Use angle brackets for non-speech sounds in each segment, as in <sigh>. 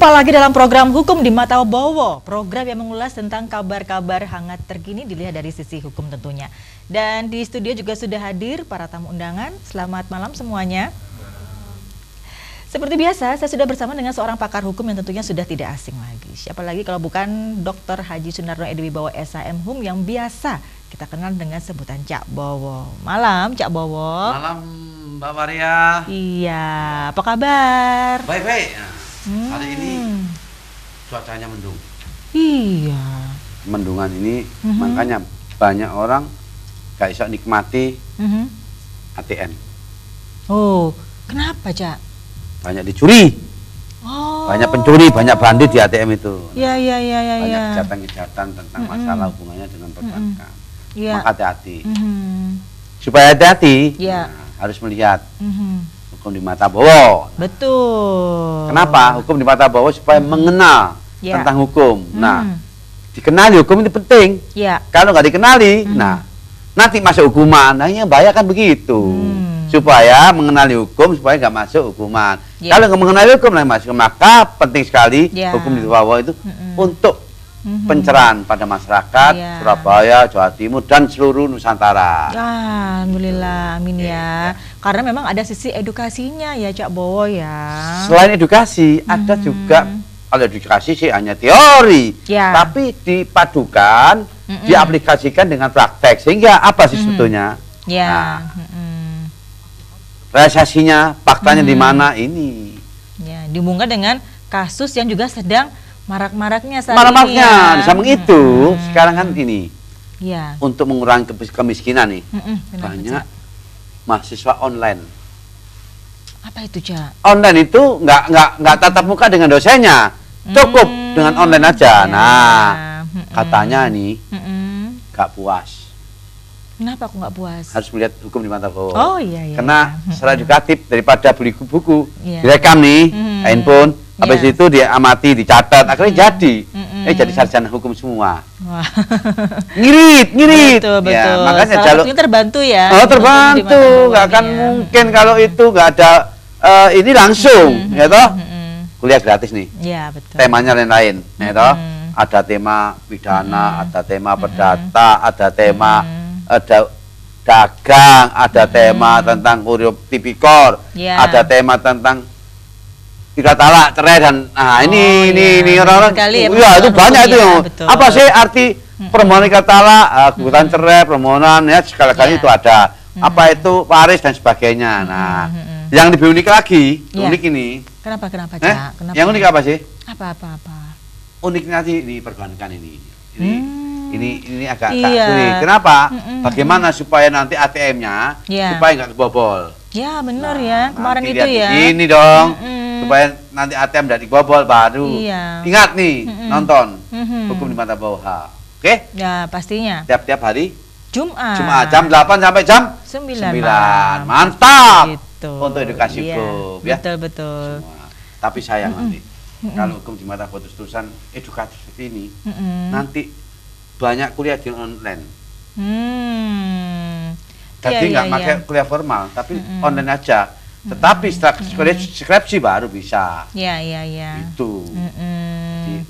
Jumpa lagi dalam program Hukum di Mata Bowo, program yang mengulas tentang kabar-kabar hangat terkini dilihat dari sisi hukum tentunya. Dan di studio juga sudah hadir para tamu undangan. Selamat malam semuanya. Seperti biasa, saya sudah bersama dengan seorang pakar hukum yang tentunya sudah tidak asing lagi. Siapa lagi kalau bukan Dr. Haji Sunarno Edwi Bowo SHM Hum yang biasa kita kenal dengan sebutan Cak Bowo. Malam Cak Bowo. Malam Mbak Maria. Iya, apa kabar? Baik-baik. Hmm. Hari ini cuacanya mendung. Iya. Mendungan ini hmm makanya banyak orang gak bisa nikmati mm-hmm. ATM. Oh, kenapa, Cak? Banyak dicuri. Oh. Banyak pencuri, banyak bandit di ATM itu. Iya, nah, iya, iya, iya. Banyak kejahatan-kejahatan ya. tentang hmm, hmm masalah hubungannya dengan hmm, hmm. perbankan. Mm-hmm. Ya. hati-hati. Mm-hmm. Supaya hati-hati, yeah. nah, harus melihat. Mm-hmm hukum di mata Bowo. Betul. Kenapa? Hukum di mata Bowo supaya hmm. mengenal yeah. tentang hukum. Hmm. Nah, dikenali hukum itu penting. Yeah. Kalau nggak dikenali, hmm. nah nanti masuk hukuman. Nah, yang bahaya kan begitu. Hmm. Supaya mengenali hukum supaya nggak masuk hukuman. Yeah. Kalau nggak mengenali hukum, nah masuk maka penting sekali yeah. hukum di bawah itu hmm. untuk hmm. pencerahan pada masyarakat yeah. Surabaya, Jawa Timur dan seluruh Nusantara. Ya, Alhamdulillah, amin iya. ya. Yeah. Karena memang ada sisi edukasinya ya Cak Bowo ya. Selain edukasi, hmm. ada mhm. juga ada edukasi sih hanya teori, yeah. tapi dipadukan, mm hmm diaplikasikan dengan praktek sehingga apa sih mm -hmm. sebetulnya? Ya. Nah, mm -hmm. Realisasinya, faktanya -hmm. di mhm. mana ini? Ya, dihubungkan dengan kasus yang juga sedang marak-maraknya saat marak-maraknya ini ya. Nah, itu hmm. sekarang kan ini ya. untuk mengurangi kemiskinan nih hmm, banyak aja. mahasiswa online apa itu cak online itu nggak nggak nggak tatap muka dengan dosennya cukup hmm. dengan online aja ya. nah hmm. katanya nih nggak hmm. puas Kenapa aku nggak puas? Harus melihat hukum di mata kau. Oh iya iya. Karena iya. secara edukatif daripada beli buku, iya. direkam nih, hmm. handphone, Habis iya. itu dia amati, dicatat, akhirnya mm. jadi. Mm -mm. Eh jadi sarjana hukum semua. ngirit, ngirit. Betul, ya, betul. Ya, makanya Salah jalur terbantu ya. Oh, terbantu. Enggak akan ya. mungkin kalau itu enggak ada uh, ini langsung, mm -hmm. ya toh? Mm -hmm. Kuliah gratis nih. Iya, betul. Temanya lain-lain, ya toh? Ada tema pidana, mm -hmm. ada tema perdata, mm -hmm. ada tema mm -hmm. ada dagang, ada tema mm -hmm. tentang huruf tipikor, yeah. ada tema tentang tiga talak cerai dan nah ini oh, ini iya. ini orang-orang ya, itu banyak itu iya, yang, apa sih arti permohonan tiga talak ah, gugatan hmm. cerai permohonan ya segala kali iya. yeah. itu ada apa itu waris dan sebagainya nah yang lebih unik lagi yeah. unik ini kenapa kenapa eh? kenapa yang unik apa sih apa apa apa uniknya sih di perbankan ini ini hmm ini ini agak iya. tak sulit. Kenapa? Mm -mm. Bagaimana supaya nanti ATM-nya yeah. supaya nggak kebobol? Ya benar nah, ya kemarin itu ya. Ini dong. Mm -mm. Iya. supaya nanti ATM dari dibobol baru iya. ingat nih mm -mm. nonton mm -hmm. hukum di mata bawah oke okay? ya pastinya tiap-tiap hari Jumat Jumat jam 8 sampai jam 9, 9. mantap gitu. untuk edukasi iya. hukum ya betul betul Semua. tapi sayang mm -mm. nanti mm -mm. kalau hukum di mata putus tulisan edukatif ini mm -mm. nanti banyak kuliah di online hmm. jadi iya, nggak iya, iya. pakai kuliah formal tapi mm -mm. online aja tetapi skripsi mm -hmm. baru bisa. Iya, iya, iya. Itu.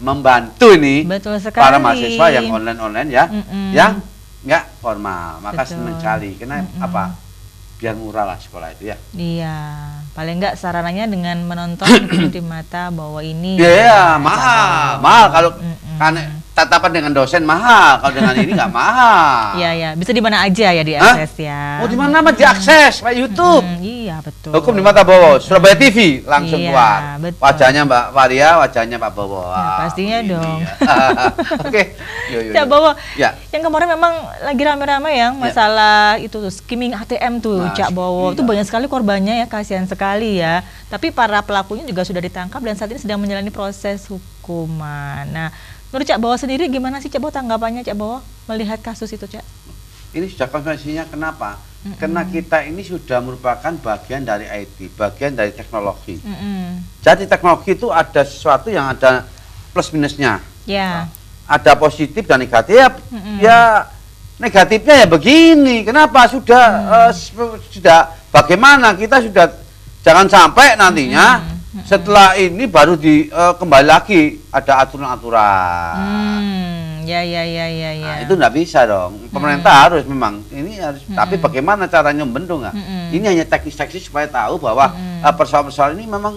Membantu ini Betul sekali. para mahasiswa yang online-online ya, mm -hmm. yang nggak formal. Maka Betul. senang sekali. Karena mm apa? Biar murah lah sekolah itu ya. Iya. Paling nggak sarananya dengan menonton <clears throat> di mata bahwa ini. Iya, ya, mahal. Mahal kalau mm karena tatapan dengan dosen mahal, kalau dengan ini nggak mahal. Iya, iya. Bisa di mana aja ya di akses ya. Oh, di mana mah di akses Pak YouTube. Iya betul. Hukum di mata Bowo. Surabaya TV langsung iya, keluar. Betul. Wajahnya Mbak Faria, wajahnya Pak Bowo. ya, pastinya ini dong. Iya. <laughs> Oke. Okay. Cak Bowo. Ya. Yang kemarin memang lagi rame-rame yang ya. masalah ya. itu tuh, skimming ATM tuh nah, Cak Bowo. Itu ah. banyak sekali korbannya ya, kasihan sekali ya. Tapi para pelakunya juga sudah ditangkap dan saat ini sedang menjalani proses hukuman. Nah, menurut Cak Bowo sendiri gimana sih Cak Bowo tanggapannya Cak Bowo melihat kasus itu Cak? Ini sejak konvensinya kenapa? Mm Karena kita ini sudah merupakan bagian dari IT, bagian dari teknologi. Mm -mm. Jadi teknologi itu ada sesuatu yang ada plus minusnya. Yeah. Nah, ada positif dan negatif. Ya, mm -mm. ya negatifnya ya begini. Kenapa sudah mm. uh, sudah bagaimana kita sudah jangan sampai nantinya mm -mm. setelah ini baru di uh, kembali lagi ada aturan-aturan. Mm ya ya ya ya. Nah, ya. itu nggak bisa dong. Hmm. Pemerintah hmm. harus memang ini harus. Hmm. Tapi bagaimana caranya membendung? Hmm. Ini hanya teknis-teknis supaya tahu bahwa hmm. eh, persoalan-persoalan ini memang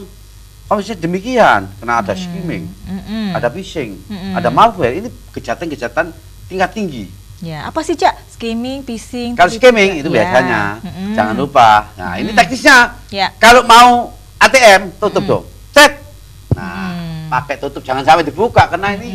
misalnya demikian. Karena ada hmm. skimming, hmm. ada phishing, hmm. ada malware. Ini kejahatan-kejahatan tingkat tinggi. Ya, apa sih cak? Skimming, phishing. Kalau skimming itu ya. biasanya, hmm jangan lupa. Nah, hmm ini teknisnya. Yeah. Kalau mau ATM tutup mm-hmm. dong, cek. Nah, hmm pakai tutup, jangan sampai dibuka karena hmm ini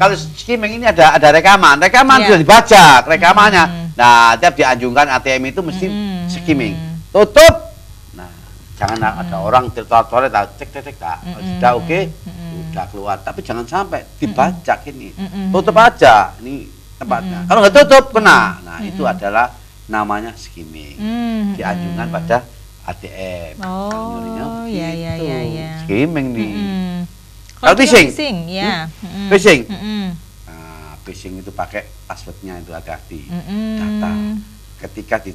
kalau skimming ini ada ada rekaman, rekaman yeah. sudah dibaca rekamannya. Mm. Nah, tiap dianjurkan ATM itu mesti mm. skimming. Tutup. Nah, jangan mm. ada orang tertoret ah, cek cek cek tak. Ah, mm. Sudah oke, okay? mm. sudah keluar. Tapi jangan sampai dibajak mm. ini. Tutup aja ini tempatnya. Mm. Kalau nggak tutup kena. Nah, mm. itu adalah namanya skimming. Mm. Dianjurkan pada ATM. Oh, iya iya iya. Skimming nih. Mm. Kalau phishing. Phishing, ya. Hmm? Phishing. Hmm. hmm. Ah, itu pakai passwordnya itu hati-hati. Mm Data ketika di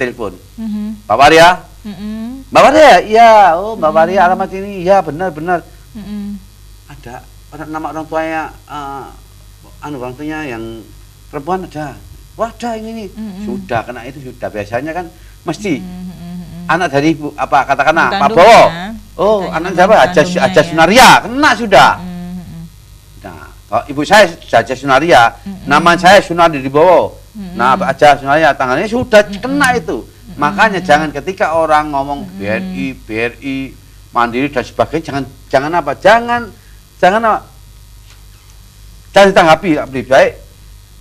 telepon, -hmm. Mbak Arya, Mm Mbak Iya, oh Mbak mm -mm. alamat ini. Iya, benar benar. Mm Ada orang nama orang tuanya uh, anu orang tuanya yang perempuan ada. Wah, ada ini nih. Mm Sudah kena itu sudah biasanya kan mesti mm anak dari ibu apa katakanlah Pak Bowo. Ya Oh, anak siapa? aja aja Sunaria. Ya. Kena sudah. Hmm. hmm, hmm. Nah, ibu saya aja Sunaria. Hmm, hmm. Nama saya Sunardi Dibowo. Hmm. Nah, aja Sunaria tangannya sudah hmm. kena itu. Hmm. Makanya jangan ketika orang ngomong BRI, BRI, Mandiri dan sebagainya jangan jangan apa? Jangan jangan apa? Jangan tanggapi lebih baik.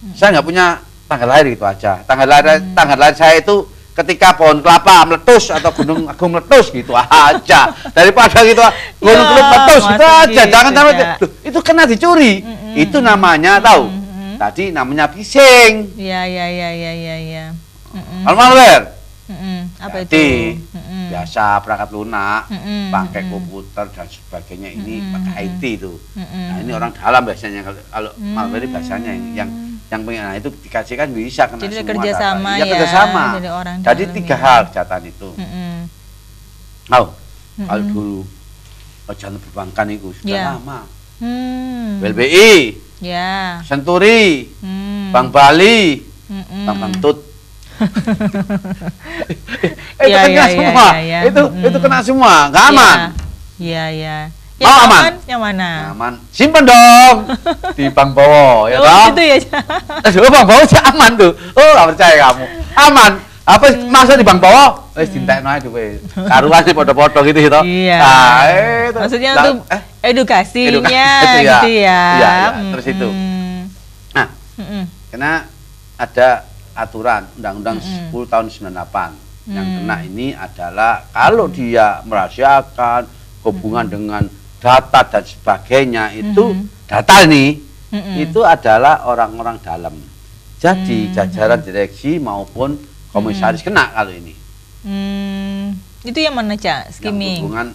Hmm. Saya nggak punya tanggal lahir itu aja. Tanggal lahir hmm. tanggal lahir saya itu ketika pohon kelapa meletus atau gunung agung meletus gitu aja daripada gitu gunung ya, kelapa meletus gitu aja iya, jangan sampai ya. itu kena dicuri mm -hmm. itu namanya tahu mm -hmm. tadi namanya pising ya ya ya ya ya ya mm -hmm. Mm-mm. Apa Jadi, itu? Mm-mm. biasa perangkat lunak, Mm-mm. pakai komputer dan sebagainya ini Mm-mm. pakai IT itu. Nah, mm-mm. Nah ini orang dalam biasanya kalau, mm-hmm. malware biasanya yang yang pengen nah, itu dikaji kan bisa kena jadi semua kerja sama iya, ya, ya kerjasama jadi, orang jadi tiga ya. hal catatan itu mm -hmm. oh mm -hmm. dulu jangan perbankan itu sudah yeah. lama hmm. LBI yeah. Senturi hmm. Bank Bali mm -hmm. Bank Bangtut <laughs> <laughs> itu yeah, kena yeah, ya, semua yeah, yeah. itu mm -hmm. itu kena semua nggak ya. aman Iya, iya. Oh, yang oh, aman. aman. Yang mana? Aman. Simpen dong <laughs> di Bang Bowo ya oh, toh. Itu ya. Aduh, eh, Bang Bowo sih aman tuh. Oh, gak percaya kamu. Aman. Apa hmm. masa di Bang Bowo? Eh, hmm. Cinta dintekno ae dhewe. Karuan sih padha-padha gitu ya toh. Iya. Nah, itu. Eh, Maksudnya nah, untuk eh, edukasinya edukasi, <laughs> ya. gitu ya. ya. Iya, iya, iya. Hmm. terus itu. Nah. Hmm. Karena ada aturan Undang-Undang hmm. 10 tahun 98 yang hmm. kena ini adalah kalau dia merahasiakan hubungan hmm. dengan data dan sebagainya itu mm -hmm. data nih, mm -hmm. itu adalah orang-orang dalam. Jadi mm -hmm. jajaran direksi maupun komisaris mm -hmm. kena kalau ini. Mm. Itu yang mana cak skimming? Yang berhubungan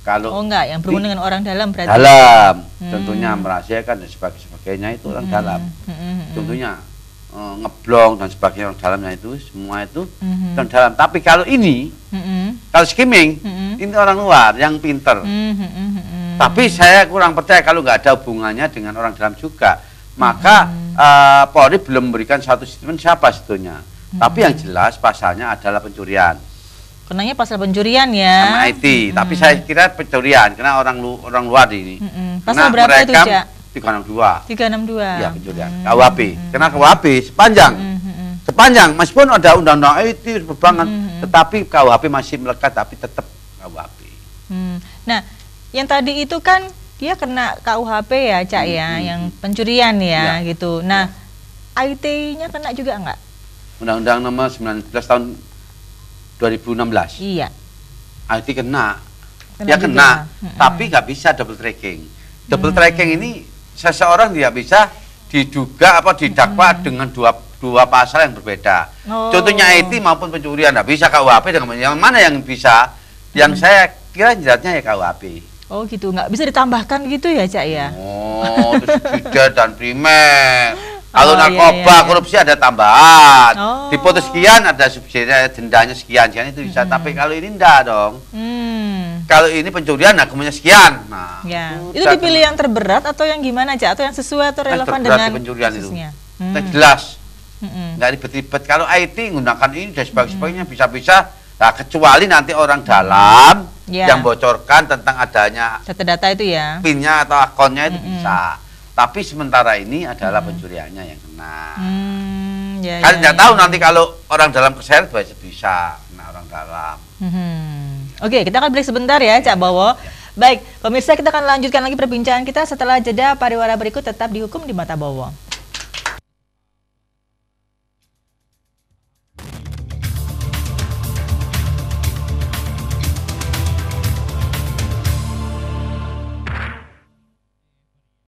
kalau oh enggak yang berhubungan dengan orang dalam berarti dalam hmm. tentunya merahasiakan dan sebagainya, itu orang hmm. dalam mm-hmm. tentunya eh, ngeblong dan sebagainya orang dalamnya itu semua itu hmm. orang dalam tapi kalau ini hmm. kalau skimming hmm. ini orang luar yang pinter mm Hmm. Tapi hmm. saya kurang percaya kalau nggak ada hubungannya dengan orang dalam juga. Maka uh, Polri belum memberikan satu statement siapa sebetulnya. Hmm. Tapi yang jelas pasalnya adalah pencurian. Kenanya pasal pencurian ya. Sama IT, hmm. tapi saya kira pencurian karena orang lu, orang luar ini. Hmm. Pasal karena berapa itu, Cak? 362. 362. Iya, pencurian. Hmm. KUHP. Hmm. Karena KUHP sepanjang. Hmm. Sepanjang meskipun ada undang-undang IT berbangan, hmm. tetapi KUHP masih melekat tapi tetap KUHP. Hmm. Nah, yang tadi itu kan dia kena KUHP ya cak hmm, ya hmm, hmm yang hmm. pencurian ya, ya gitu nah ya. IT-nya kena juga enggak? Undang-Undang Nomor 19 tahun 2016 iya IT kena, kena dia ya juga. kena hmm, tapi nggak bisa double tracking double hmm. tracking ini seseorang tidak bisa diduga apa didakwa hmm. dengan dua dua pasal yang berbeda oh. contohnya IT maupun pencurian nggak bisa KUHP dengan yang mana yang bisa yang hmm. saya kira jelasnya ya KUHP Oh gitu, nggak bisa ditambahkan gitu ya cak ya? Oh, tidak <laughs> dan primer. Kalau oh, iya, narkoba iya, iya. korupsi ada tambahan, oh. foto sekian ada subsidi dendanya sekian, sekian itu bisa. Hmm. Tapi kalau ini enggak dong. Hmm. Kalau ini pencurian nah kemudian sekian. Nah, ya. itu dipilih yang terberat atau yang gimana cak? atau yang sesuai atau relevan dengan pencurian itu. Hmm. Nah, jelas. Hmm. Nggak ribet-ribet. Kalau IT menggunakan ini dan sebagainya hmm. bisa-bisa Nah, kecuali nanti orang dalam yeah. yang bocorkan tentang adanya data-data itu ya. pinnya atau akunnya itu mm -hmm. bisa. Tapi sementara ini adalah mm. pencuriannya yang kena. Mm, ya, kan ya, nggak ya, tahu nanti kalau orang dalam keser bisa nah, orang dalam. Mm -hmm. Oke, okay, kita akan break sebentar ya, Cak ya, Bowo. Ya. Baik, pemirsa kita akan lanjutkan lagi perbincangan kita setelah jeda pariwara berikut tetap dihukum di mata Bowo.